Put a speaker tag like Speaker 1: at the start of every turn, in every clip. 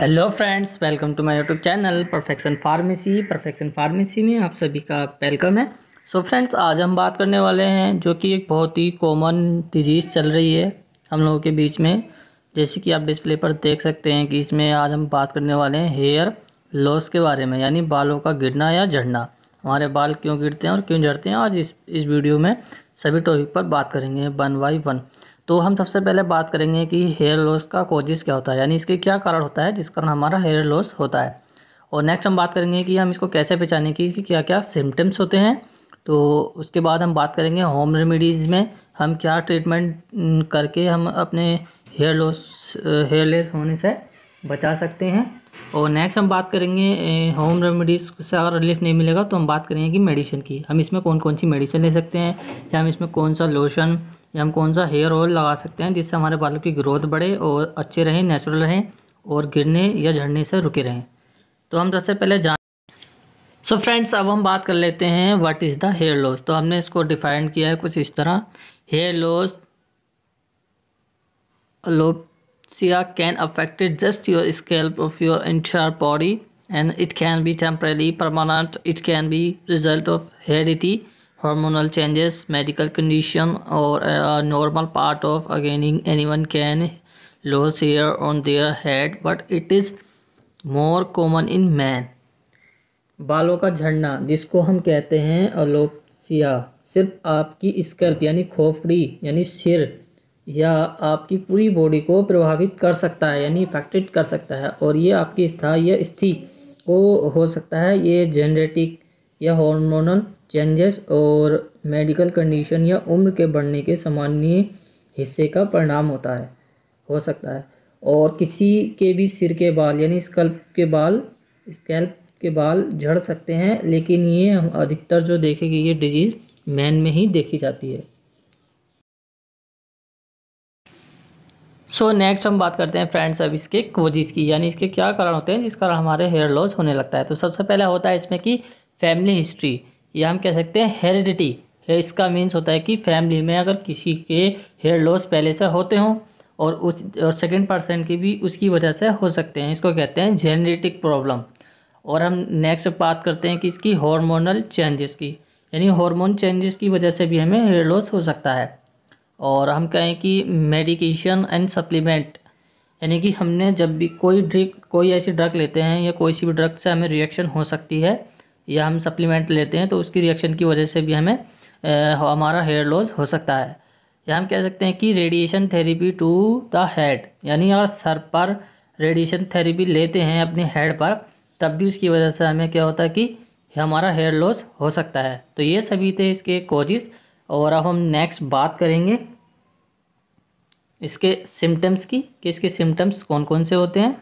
Speaker 1: hello friends welcome to my YouTube channel perfection pharmacy perfection pharmacy में आप सभी का वेलकम है सो so फ्रेंड्स आज हम बात करने वाले हैं जो कि एक बहुत ही कॉमन डिजीज़ चल रही है हम लोगों के बीच में जैसे कि आप डिस्प्ले पर देख सकते हैं कि इसमें आज हम बात करने वाले हैं हेयर लॉस के बारे में यानी बालों का गिरना या झड़ना हमारे बाल क्यों गिरते हैं और क्यों झड़ते हैं आज इस इस वीडियो में सभी टॉपिक पर बात करेंगे वन बाई वन तो हम सबसे पहले बात करेंगे कि हेयर लॉस का कोजिस क्या होता है यानी इसके क्या कारण होता है जिस कारण हमारा हेयर लॉस होता है और नेक्स्ट हम बात करेंगे कि हम इसको कैसे पहचाने की कि क्या क्या सिम्टम्स होते हैं तो उसके बाद हम बात करेंगे होम रेमेडीज़ में हम क्या ट्रीटमेंट करके हम अपने हेयर लॉस हेयर लेस होने से बचा सकते हैं और नेक्स्ट हम बात करेंगे होम रेमेडीज़ से अगर रिलीफ नहीं मिलेगा तो हम बात करेंगे कि मेडिसिन की हम इसमें कौन कौन सी मेडिसिन ले सकते हैं या हम इसमें कौन सा लोशन या हम कौन सा हेयर ऑयल लगा सकते हैं जिससे हमारे बालों की ग्रोथ बढ़े और अच्छे रहें नेचुरल रहें और गिरने या झड़ने से रुके रहें तो हम सबसे पहले जान सो so फ्रेंड्स अब हम बात कर लेते हैं what is the hair loss तो हमने इसको डिफाइन किया है कुछ इस तरह hair loss alopecia can affected just your scalp of your entire body and it can be temporarily permanent it can be result of heredity hormonal changes medical condition और normal part of ageing anyone can loss hair on their head but it is more common in man बालों का झड़ना जिसको हम कहते हैं अलोपसिया सिर्फ आपकी स्कर्प यानी खोपड़ी यानी सिर या आपकी पूरी बॉडी को प्रभावित कर सकता है यानी इफेक्टेड कर सकता है और ये आपकी स्थायी स्थिति को हो सकता है ये जेनेटिक या हॉर्मोनल चेंजेस और मेडिकल कंडीशन या उम्र के बढ़ने के सामान्य हिस्से का परिणाम होता है हो सकता है और किसी के भी सिर के बाल यानी स्कल्प के बाल स्कैल्प के बाल झड़ सकते हैं लेकिन ये हम अधिकतर जो देखेंगे ये डिजीज़ मैन में ही देखी जाती है सो so नेक्स्ट हम बात करते हैं फ्रेंड्स अब इसके कोजिस की यानी इसके क्या कारण होते हैं जिस कारण हमारे हेयर लॉस होने लगता है तो सबसे पहला होता है इसमें कि फैमिली हिस्ट्री या हम कह सकते हैं हेरिडिटी इसका मीन्स होता है कि फैमिली में अगर किसी के हेयर लॉस पहले से होते हों और उस और सेकेंड पर्सन की भी उसकी वजह से हो सकते हैं इसको कहते हैं जेनेटिक प्रॉब्लम और हम नेक्स्ट बात करते हैं कि इसकी हार्मोनल चेंजेस की यानी हार्मोन चेंजेस की वजह से भी हमें हेयर लॉस हो सकता है और हम कहें कि मेडिकेशन एंड सप्लीमेंट यानी कि हमने जब भी कोई ड्रिक कोई ऐसी ड्रग लेते हैं या कोई सी भी ड्रग से हमें रिएक्शन हो सकती है या हम सप्लीमेंट लेते हैं तो उसकी रिएक्शन की वजह से भी हमें हमारा हेयर लॉस हो सकता है या हम कह सकते हैं कि radiation therapy to the head यानी अगर सर पर रेडिएशन थेरेपी लेते हैं अपने हेड पर तब भी उसकी वजह से हमें क्या होता है कि हमारा हेयर लॉस हो सकता है तो ये सभी थे इसके कोजिस और अब हम नेक्स्ट बात करेंगे इसके सिम्टम्स की कि इसके सिम्टम्स कौन कौन से होते हैं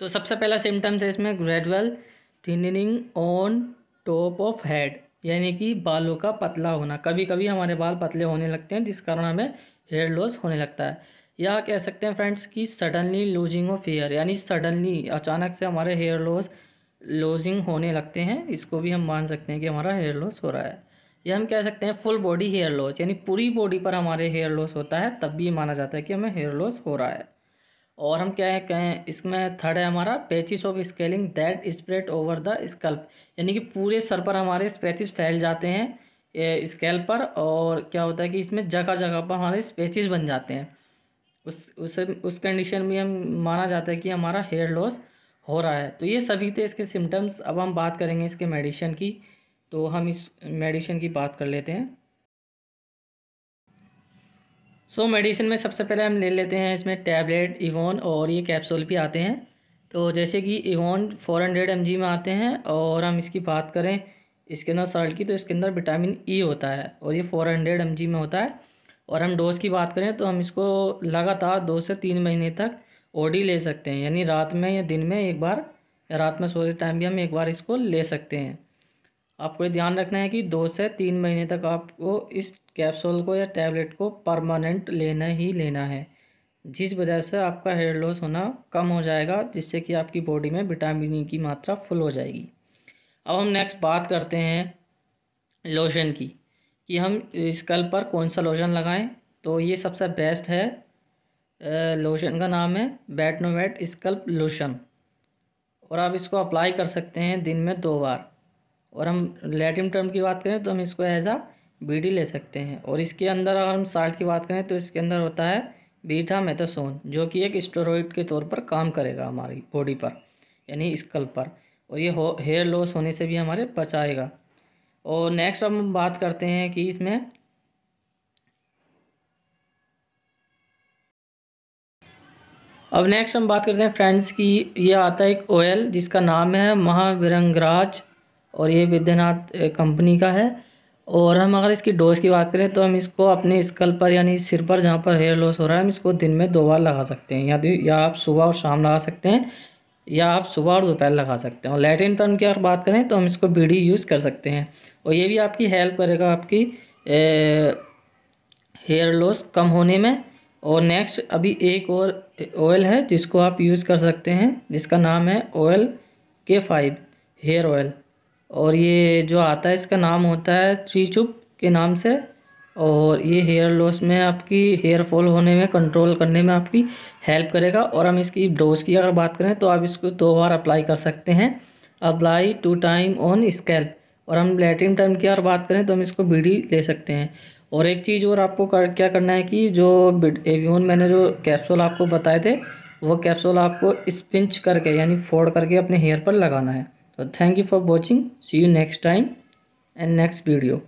Speaker 1: तो सबसे पहला सिम्टम्स है इसमें gradual thinning on top of head यानी कि बालों का पतला होना कभी कभी हमारे बाल पतले होने लगते हैं जिस कारण हमें हेयर लॉस होने लगता है या कह सकते हैं फ्रेंड्स कि सडनली लूजिंग ऑफ हेयर यानी सडनली अचानक से हमारे हेयर लॉस लूजिंग होने लगते हैं इसको भी हम मान सकते हैं कि हमारा हेयर लॉस हो रहा है यह हम कह सकते हैं फुल बॉडी हेयर लॉस यानी पूरी बॉडी पर हमारे हेयर लॉस होता है तब भी माना जाता है कि हमें हेयर लॉस हो रहा है और हम क्या है कहें इसमें थर्ड है हमारा patches of scaling that spread over the scalp यानी कि पूरे सर पर हमारे स्पैचिस फैल जाते हैं स्केल पर और क्या होता है कि इसमें जगह जगह पर हमारे स्पैचिस बन जाते हैं उस उस उस कंडीशन में हम माना जाता है कि हमारा हेयर लॉस हो रहा है तो ये सभी थे इसके सिम्टम्स अब हम बात करेंगे इसके मेडिसिन की तो हम इस मेडिसिन की बात कर लेते हैं सो so, मेडिसिन में सबसे पहले हम ले लेते हैं इसमें टैबलेट इवोन और ये कैप्सूल भी आते हैं तो जैसे कि इवोन फोर हंड्रेड एम में आते हैं और हम इसकी बात करें इसके अंदर सॉल्ट की तो इसके अंदर विटामिन ई e होता है और ये फोर हंड्रेड एम में होता है और हम डोज़ की बात करें तो हम इसको लगातार दो से तीन महीने तक ओडी ले सकते हैं यानी रात में या दिन में एक बार या रात में सोते टाइम भी हम एक बार इसको ले सकते हैं आपको ये ध्यान रखना है कि दो से तीन महीने तक आपको इस कैप्सूल को या टैबलेट को परमानेंट लेना ही लेना है जिस वजह से आपका हेयर लॉस होना कम हो जाएगा जिससे कि आपकी बॉडी में विटामिन ई e की मात्रा फुल हो जाएगी अब हम नेक्स्ट बात करते हैं लोशन की कि हम स्कल पर कौन सा लोशन लगाएं तो ये सबसे बेस्ट है लोशन का नाम है बैटनोवेट स्कल्प लोशन और आप इसको अप्लाई कर सकते हैं दिन में दो बार और हम लैटिन टर्म की बात करें तो हम इसको एज आ बी डी ले सकते हैं और इसके अंदर अगर हम साल्ट की बात करें तो इसके अंदर होता है बीठा मेथासोन जो कि एक स्टोरॉइड के तौर पर काम करेगा हमारी बॉडी पर यानी स्कल पर और ये हेयर लॉस होने से भी हमारे बचाएगा और नेक्स्ट हम बात करते हैं कि इसमें अब नेक्स्ट हम बात करते हैं फ्रेंड्स की ये आता है एक ऑयल जिसका नाम है महाविरंगराज और ये वैद्यनाथ कंपनी का है और हम अगर इसकी डोज़ की बात करें तो हम इसको अपने स्कल पर यानी सिर पर जहाँ पर हेयर लॉस हो रहा है हम इसको दिन में दो बार लगा सकते हैं या तो, या आप सुबह और शाम लगा सकते हैं या आप सुबह और दोपहर लगा सकते हैं और लैटिन टर्म की अगर बात करें तो हम इसको बीड़ी यूज़ कर सकते हैं और ये भी आपकी हेल्प करेगा आपकी हेयर लॉस कम होने में और नेक्स्ट अभी एक और ऑयल है जिसको आप यूज़ कर सकते हैं जिसका नाम है ऑयल के फाइव हेयर ऑयल और ये जो आता है इसका नाम होता है थ्री चुप के नाम से और ये हेयर लॉस में आपकी हेयर फॉल होने में कंट्रोल करने में आपकी हेल्प करेगा और हम इसकी डोज की अगर बात करें तो आप इसको दो बार अप्लाई कर सकते हैं apply two time on scalp और हम लेटरिन टाइम की अगर बात करें तो हम इसको बीडी ले सकते हैं और एक चीज़ और आपको कर, क्या करना है कि जो एवियन मैंने जो कैप्सूल आपको बताए थे वो कैप्सूल आपको स्पिंच करके यानी फोड़ करके अपने हेयर पर लगाना है so thank you for watching see you next time and next video